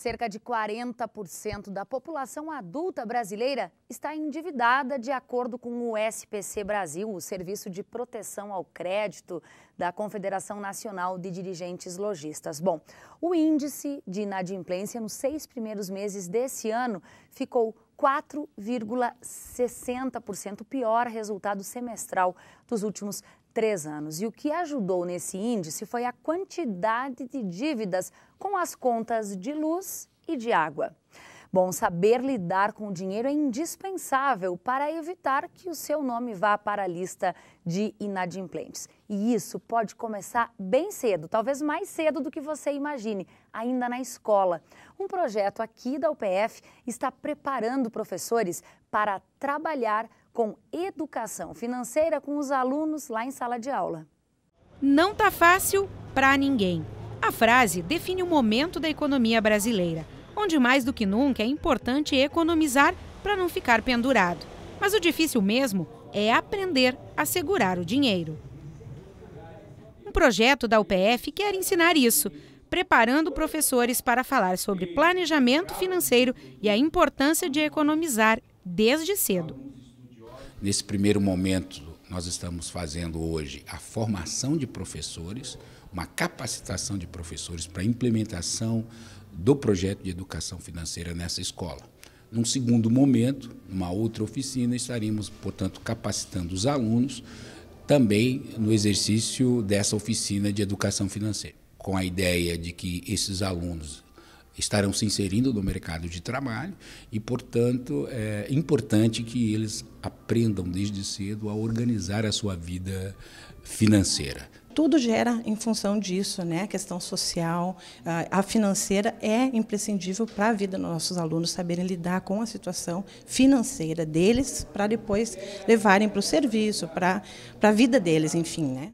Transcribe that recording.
Cerca de 40% da população adulta brasileira está endividada, de acordo com o SPC Brasil, o Serviço de Proteção ao Crédito da Confederação Nacional de Dirigentes Logistas. Bom, o índice de inadimplência nos seis primeiros meses desse ano ficou 4,60%, pior resultado semestral dos últimos três anos. E o que ajudou nesse índice foi a quantidade de dívidas com as contas de luz e de água. Bom, saber lidar com o dinheiro é indispensável para evitar que o seu nome vá para a lista de inadimplentes. E isso pode começar bem cedo, talvez mais cedo do que você imagine, ainda na escola. Um projeto aqui da UPF está preparando professores para trabalhar com educação financeira com os alunos lá em sala de aula. Não tá fácil para ninguém. A frase define o momento da economia brasileira, onde mais do que nunca é importante economizar para não ficar pendurado. Mas o difícil mesmo é aprender a segurar o dinheiro. Um projeto da UPF quer ensinar isso, preparando professores para falar sobre planejamento financeiro e a importância de economizar desde cedo. Nesse primeiro momento, nós estamos fazendo hoje a formação de professores, uma capacitação de professores para a implementação do projeto de educação financeira nessa escola. Num segundo momento, numa outra oficina, estaremos, portanto, capacitando os alunos também no exercício dessa oficina de educação financeira, com a ideia de que esses alunos estarão se inserindo no mercado de trabalho e, portanto, é importante que eles aprendam desde cedo a organizar a sua vida financeira. Tudo gera em função disso, né? A questão social, a financeira é imprescindível para a vida dos nossos alunos saberem lidar com a situação financeira deles para depois levarem para o serviço, para, para a vida deles, enfim, né?